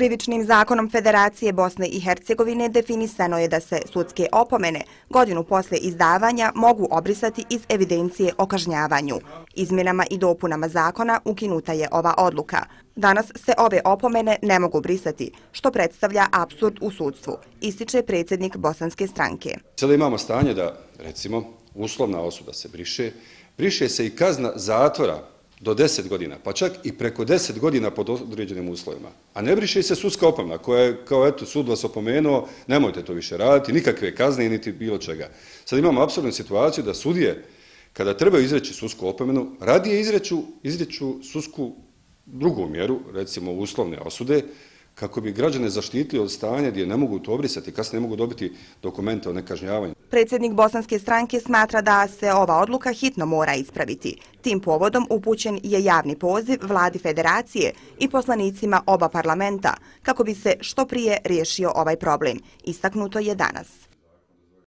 Krivičnim zakonom Federacije Bosne i Hercegovine definisano je da se sudske opomene godinu posle izdavanja mogu obrisati iz evidencije o kažnjavanju. Izmjenama i dopunama zakona ukinuta je ova odluka. Danas se ove opomene ne mogu brisati, što predstavlja absurd u sudstvu, ističe predsjednik Bosanske stranke. Sada imamo stanje da, recimo, uslovna osuda se briše, briše se i kazna zatvora do 10 godina, pa čak i preko 10 godina pod određenim uslovima. A ne briše se sudska opomena koja je, kao eto, sud vas opomenuo, nemojte to više raditi, nikakve kazne, niti bilo čega. Sad imamo apsurdnu situaciju da sudije, kada trebaju izreći sudsku opomenu, radije izreću, izreću sudsku drugu mjeru, recimo uslovne osude, kako bi građane zaštitili od stanja gdje ne mogu to obrisati, kasnije ne mogu dobiti dokumente o nekažnjavanju. Predsjednik Bosanske stranke smatra da se ova odluka hitno mora ispraviti. Tim povodom upućen je javni poziv vladi federacije i poslanicima oba parlamenta kako bi se što prije riješio ovaj problem. Istaknuto je danas.